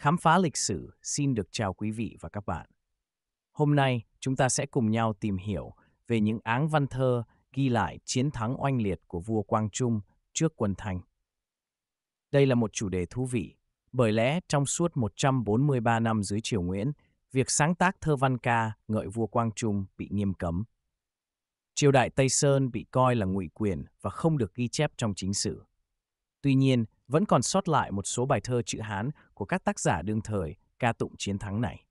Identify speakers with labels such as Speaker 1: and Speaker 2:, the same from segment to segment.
Speaker 1: Khám phá lịch sử xin được chào quý vị và các bạn. Hôm nay, chúng ta sẽ cùng nhau tìm hiểu về những áng văn thơ ghi lại chiến thắng oanh liệt của vua Quang Trung trước quân Thanh. Đây là một chủ đề thú vị, bởi lẽ trong suốt 143 năm dưới triều Nguyễn, việc sáng tác thơ văn ca ngợi vua Quang Trung bị nghiêm cấm. Triều đại Tây Sơn bị coi là ngụy quyền và không được ghi chép trong chính sử. Tuy nhiên, vẫn còn sót lại một số bài thơ chữ Hán của các tác giả đương thời ca tụng chiến thắng này.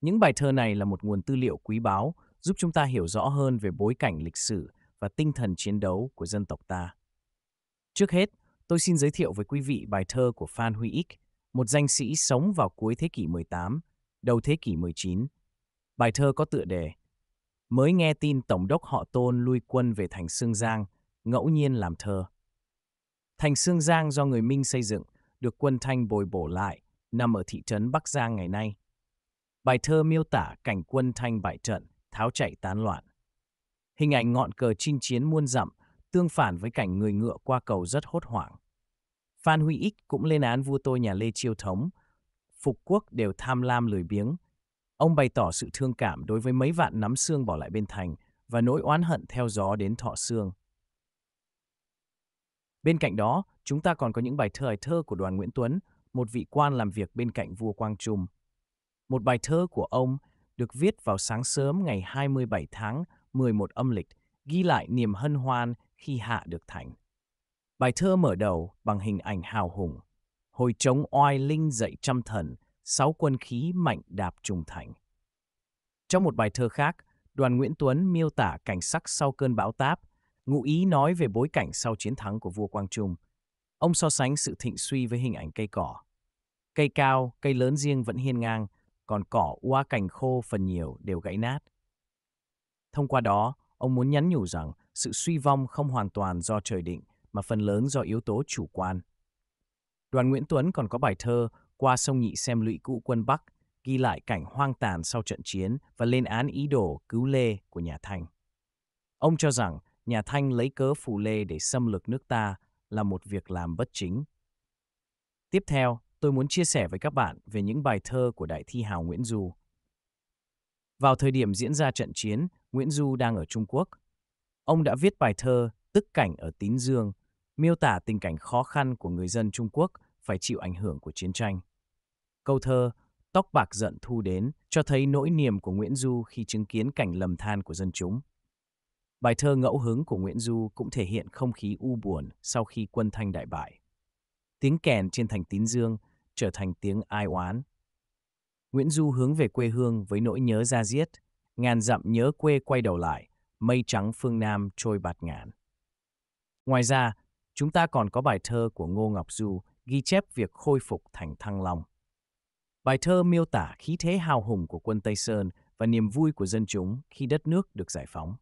Speaker 1: Những bài thơ này là một nguồn tư liệu quý báu giúp chúng ta hiểu rõ hơn về bối cảnh lịch sử và tinh thần chiến đấu của dân tộc ta. Trước hết, tôi xin giới thiệu với quý vị bài thơ của Phan Huy Ích, một danh sĩ sống vào cuối thế kỷ 18, đầu thế kỷ 19. Bài thơ có tựa đề Mới nghe tin Tổng đốc họ Tôn lui quân về thành Sương Giang, ngẫu nhiên làm thơ. Thành Sương Giang do người Minh xây dựng, được quân Thanh bồi bổ lại, nằm ở thị trấn Bắc Giang ngày nay. Bài thơ miêu tả cảnh quân Thanh bại trận, tháo chạy tán loạn. Hình ảnh ngọn cờ chinh chiến muôn dặm, tương phản với cảnh người ngựa qua cầu rất hốt hoảng. Phan Huy Ích cũng lên án vua tôi nhà Lê Chiêu Thống. Phục quốc đều tham lam lười biếng. Ông bày tỏ sự thương cảm đối với mấy vạn nắm xương bỏ lại bên thành và nỗi oán hận theo gió đến thọ xương. Bên cạnh đó, chúng ta còn có những bài thơ thơ của Đoàn Nguyễn Tuấn, một vị quan làm việc bên cạnh vua Quang Trung. Một bài thơ của ông được viết vào sáng sớm ngày 27 tháng 11 âm lịch, ghi lại niềm hân hoan khi hạ được thành. Bài thơ mở đầu bằng hình ảnh hào hùng. Hồi trống oai linh dậy trăm thần, sáu quân khí mạnh đạp trùng thành. Trong một bài thơ khác, đoàn Nguyễn Tuấn miêu tả cảnh sắc sau cơn bão táp – Ngụ ý nói về bối cảnh sau chiến thắng của vua Quang Trung. Ông so sánh sự thịnh suy với hình ảnh cây cỏ. Cây cao, cây lớn riêng vẫn hiên ngang, còn cỏ ua cành khô phần nhiều đều gãy nát. Thông qua đó, ông muốn nhắn nhủ rằng sự suy vong không hoàn toàn do trời định, mà phần lớn do yếu tố chủ quan. Đoàn Nguyễn Tuấn còn có bài thơ Qua sông Nhị xem lụy cũ quân Bắc, ghi lại cảnh hoang tàn sau trận chiến và lên án ý đồ cứu Lê của nhà Thanh. Ông cho rằng nhà Thanh lấy cớ phù lê để xâm lược nước ta là một việc làm bất chính. Tiếp theo, tôi muốn chia sẻ với các bạn về những bài thơ của đại thi hào Nguyễn Du. Vào thời điểm diễn ra trận chiến, Nguyễn Du đang ở Trung Quốc. Ông đã viết bài thơ Tức cảnh ở Tín Dương, miêu tả tình cảnh khó khăn của người dân Trung Quốc phải chịu ảnh hưởng của chiến tranh. Câu thơ Tóc bạc giận thu đến cho thấy nỗi niềm của Nguyễn Du khi chứng kiến cảnh lầm than của dân chúng. Bài thơ ngẫu hứng của Nguyễn Du cũng thể hiện không khí u buồn sau khi quân Thanh đại bại. Tiếng kèn trên thành tín dương trở thành tiếng ai oán. Nguyễn Du hướng về quê hương với nỗi nhớ ra diết, ngàn dặm nhớ quê quay đầu lại, mây trắng phương Nam trôi bạt ngàn. Ngoài ra, chúng ta còn có bài thơ của Ngô Ngọc Du ghi chép việc khôi phục thành Thăng Long. Bài thơ miêu tả khí thế hào hùng của quân Tây Sơn và niềm vui của dân chúng khi đất nước được giải phóng.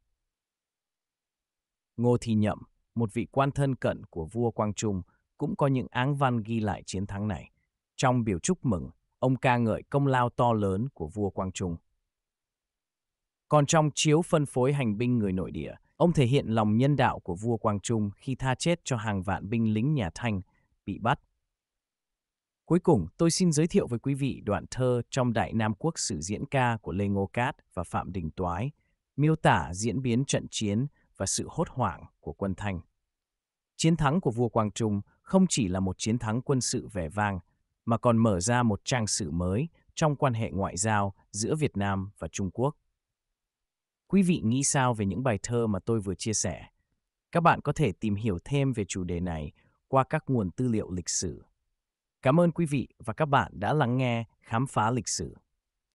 Speaker 1: Ngô Thị Nhậm, một vị quan thân cận của vua Quang Trung, cũng có những áng văn ghi lại chiến thắng này. Trong biểu chúc mừng, ông ca ngợi công lao to lớn của vua Quang Trung. Còn trong chiếu phân phối hành binh người nội địa, ông thể hiện lòng nhân đạo của vua Quang Trung khi tha chết cho hàng vạn binh lính nhà Thanh bị bắt. Cuối cùng, tôi xin giới thiệu với quý vị đoạn thơ trong Đại Nam Quốc sử diễn ca của Lê Ngô Cát và Phạm Đình Toái, miêu tả diễn biến trận chiến và sự hốt hoảng của quân Thanh. Chiến thắng của vua Quang Trung không chỉ là một chiến thắng quân sự vẻ vang, mà còn mở ra một trang sử mới trong quan hệ ngoại giao giữa Việt Nam và Trung Quốc. Quý vị nghĩ sao về những bài thơ mà tôi vừa chia sẻ? Các bạn có thể tìm hiểu thêm về chủ đề này qua các nguồn tư liệu lịch sử. Cảm ơn quý vị và các bạn đã lắng nghe Khám phá lịch sử.